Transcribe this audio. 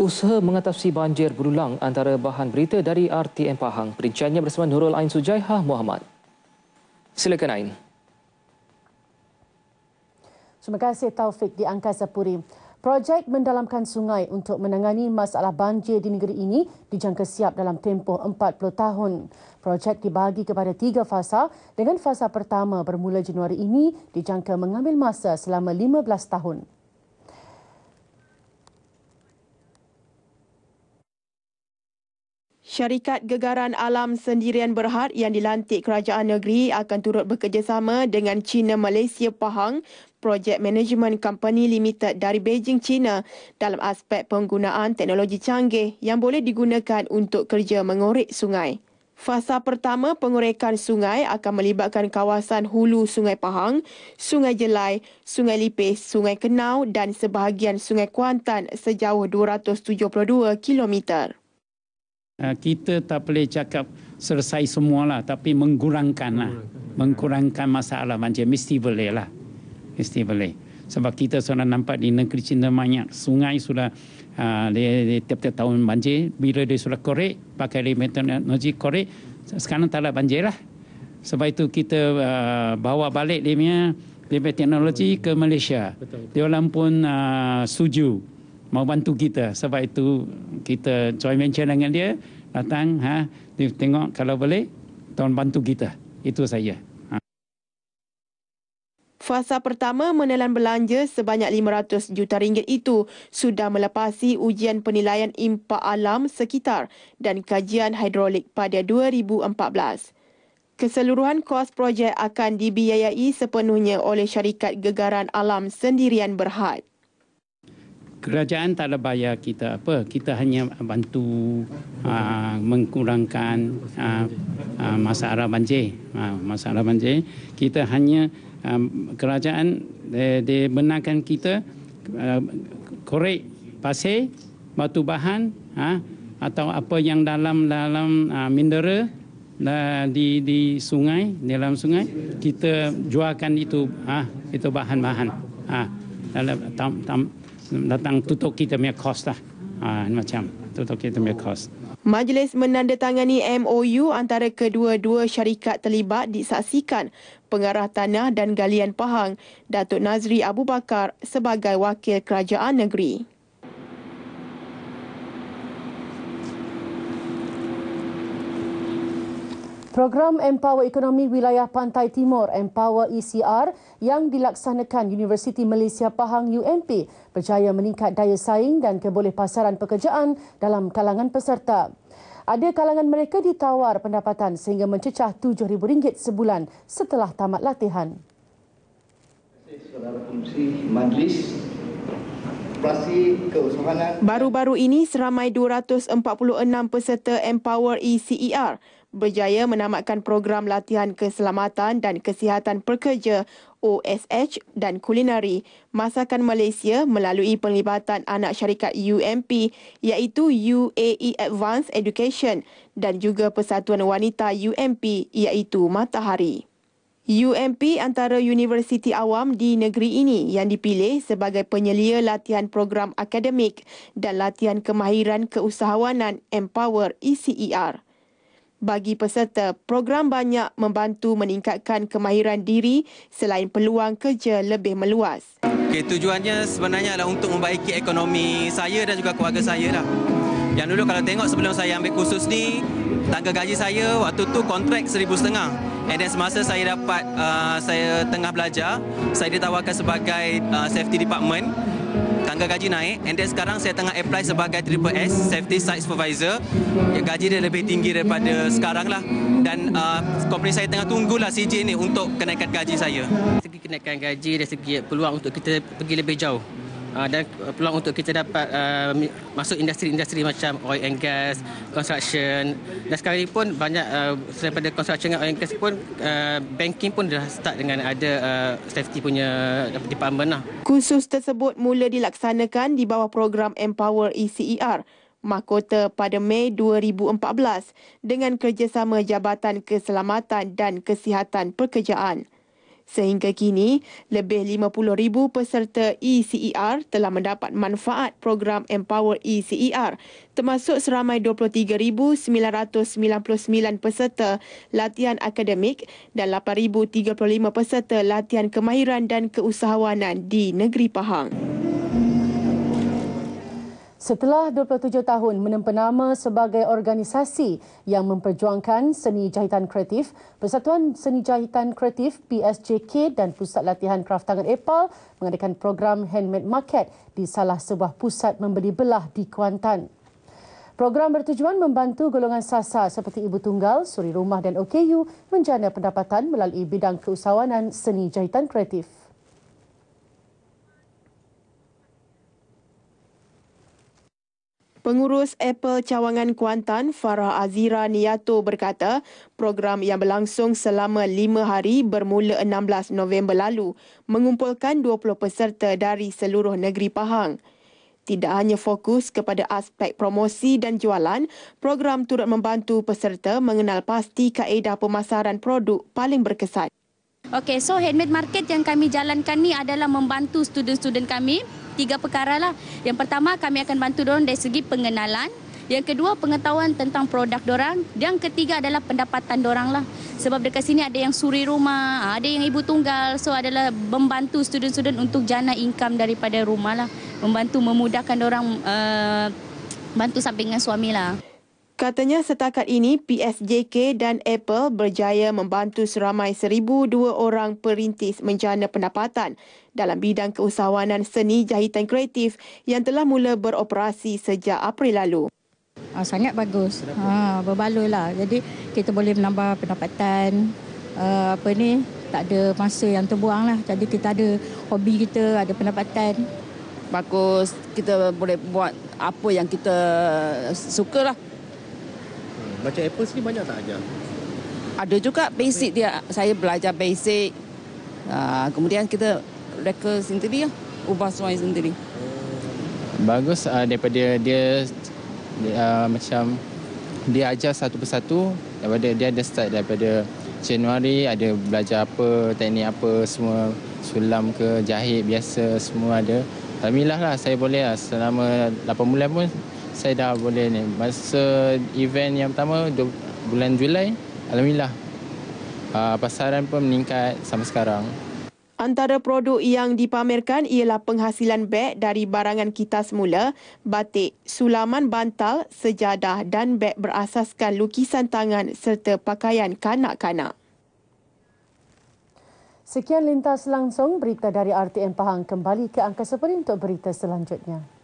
Usaha mengatasi banjir berulang antara bahan berita dari RTM Pahang. Perinciannya bersama Nurul Ain Sujaihah Muhammad. Silakan Ain. Terima kasih Taufik di Angkasa Puri. Projek mendalamkan sungai untuk menangani masalah banjir di negeri ini dijangka siap dalam tempoh 40 tahun. Projek dibagi kepada tiga fasa dengan fasa pertama bermula Januari ini dijangka mengambil masa selama 15 tahun. Syarikat Gegaran Alam Sendirian Berhad yang dilantik kerajaan negeri akan turut bekerjasama dengan China Malaysia Pahang Project Management Company Limited dari Beijing, China dalam aspek penggunaan teknologi canggih yang boleh digunakan untuk kerja mengorek sungai. Fasa pertama pengorekan sungai akan melibatkan kawasan hulu Sungai Pahang, Sungai Jelai, Sungai Lipis, Sungai Kenau dan sebahagian Sungai Kuantan sejauh 272 km. Ah, kita tak boleh cakap selesai semualah tapi mengurangkanlah mengurangkan masalah macam mesti boleh lah mesti boleh sebab kita sudah nampak di negeri Cina banyak sungai sudah uh, tiap-tiap tahun banjir bila dia sudah korek pakai metodologi korek sekarang tak ada banjir lah sebab itu kita uh, bawa balik dia punya dia teknologi betul. ke Malaysia. Betul, betul. Dia orang pun uh, setuju mau bantu kita. Sebab itu kita join venture dengan dia datang ha tengok kalau boleh tolong bantu kita itu saja ha. Fasa pertama menelan belanja sebanyak 500 juta ringgit itu sudah melepasi ujian penilaian impak alam sekitar dan kajian hidrolik pada 2014. Keseluruhan kos projek akan dibiayai sepenuhnya oleh syarikat gegaran alam sendirian berhad kerajaan tak ada bayar kita apa kita hanya bantu aa, ah, mengkurangkan aa, ah, aa, ah, masalah banjir aa, masalah banjir kita hanya aa, kerajaan dia, dia benarkan kita aa, korek pasir batu bahan aa, atau apa yang dalam dalam aa, mindera di di sungai dalam sungai kita jualkan itu ha, itu bahan-bahan dalam tam, datang tutup kita punya kos lah. Ha, macam tutup kita punya kos. Majlis menandatangani MOU antara kedua-dua syarikat terlibat disaksikan pengarah tanah dan galian pahang, Datuk Nazri Abu Bakar sebagai wakil kerajaan negeri. Program Empower Ekonomi Wilayah Pantai Timur Empower ECR yang dilaksanakan Universiti Malaysia Pahang UMP berjaya meningkat daya saing dan keboleh pasaran pekerjaan dalam kalangan peserta. Ada kalangan mereka ditawar pendapatan sehingga mencecah rm ringgit sebulan setelah tamat latihan. Baru-baru ini seramai 246 peserta Empower ECR. E berjaya menamatkan program latihan keselamatan dan kesihatan pekerja OSH dan kulinari Masakan Malaysia melalui penglibatan anak syarikat UMP iaitu UAE Advanced Education dan juga Persatuan Wanita UMP iaitu Matahari. UMP antara universiti awam di negeri ini yang dipilih sebagai penyelia latihan program akademik dan latihan kemahiran keusahawanan Empower ECER bagi peserta. Program banyak membantu meningkatkan kemahiran diri selain peluang kerja lebih meluas. Okay, tujuannya sebenarnya adalah untuk membaiki ekonomi saya dan juga keluarga saya. Lah. Yang dulu kalau tengok sebelum saya ambil kursus ni, tangga gaji saya waktu tu kontrak seribu setengah. And then semasa saya dapat, uh, saya tengah belajar, saya ditawarkan sebagai uh, safety department tangga gaji naik and then sekarang saya tengah apply sebagai triple S safety site supervisor ya, gaji dia lebih tinggi daripada sekarang lah dan uh, company saya tengah tunggulah CJ ni untuk kenaikan gaji saya dari segi kenaikan gaji dan segi peluang untuk kita pergi lebih jauh uh, dan eh, peluang untuk kita dapat uh, masuk industri-industri macam oil and gas, construction dan sekarang ini pun banyak uh, selain pada construction dengan oil and gas pun uh, banking pun dah start dengan ada uh, safety punya department lah. Kursus tersebut mula dilaksanakan di bawah program Empower ECER Mahkota pada Mei 2014 dengan kerjasama Jabatan Keselamatan dan Kesihatan Pekerjaan. Sehingga kini, lebih 50,000 peserta ECER telah mendapat manfaat program Empower ECER termasuk seramai 23,999 peserta latihan akademik dan 8,035 peserta latihan kemahiran dan keusahawanan di negeri Pahang. Setelah 27 tahun menempa nama sebagai organisasi yang memperjuangkan seni jahitan kreatif, Persatuan Seni Jahitan Kreatif PSJK dan Pusat Latihan Tangan Epal mengadakan program Handmade Market di salah sebuah pusat membeli belah di Kuantan. Program bertujuan membantu golongan sasar seperti ibu tunggal, suri rumah dan OKU menjana pendapatan melalui bidang keusahawanan seni jahitan kreatif. Pengurus Apple Cawangan Kuantan Farah Azira Niyato berkata, program yang berlangsung selama lima hari bermula 16 November lalu mengumpulkan 20 peserta dari seluruh negeri Pahang. Tidak hanya fokus kepada aspek promosi dan jualan, program turut membantu peserta mengenal pasti kaedah pemasaran produk paling berkesan. Okay, so handmade market yang kami jalankan ni adalah membantu student-student kami tiga perkara lah. Yang pertama kami akan bantu dorang dari segi pengenalan. Yang kedua pengetahuan tentang produk dorang. Yang ketiga adalah pendapatan dorang lah. Sebab dekat sini ada yang suri rumah, ada yang ibu tunggal. So adalah membantu student-student untuk jana income daripada rumah lah. Membantu memudahkan orang uh, eh, bantu sampingan suami lah. Katanya setakat ini PSJK dan Apple berjaya membantu seramai 1,002 orang perintis menjana pendapatan dalam bidang keusahawanan seni jahitan kreatif yang telah mula beroperasi sejak April lalu. Ah, sangat bagus. Ha, berbaloi lah. Jadi kita boleh menambah pendapatan. Uh, apa ni tak ada masa yang terbuang lah. Jadi kita ada hobi kita, ada pendapatan. Bagus. Kita boleh buat apa yang kita suka lah. Macam Apple sini banyak tak ajar? Ada juga basic dia. Saya belajar basic. Uh, kemudian kita record sendiri lah. Ubah suai sendiri. Bagus uh, daripada dia, dia uh, macam dia ajar satu persatu. Daripada dia ada start daripada Januari ada belajar apa, teknik apa, semua sulam ke, jahit biasa semua ada. Alhamdulillah lah saya boleh lah selama 8 bulan pun saya dah boleh ni. Masa event yang pertama bulan Julai, Alhamdulillah ah, pasaran pun meningkat sampai sekarang. Antara produk yang dipamerkan ialah penghasilan beg dari barangan kita semula, batik, sulaman bantal, sejadah dan beg berasaskan lukisan tangan serta pakaian kanak-kanak. Sekian lintas langsung berita dari RTM Pahang kembali ke angkasa perintuk berita selanjutnya.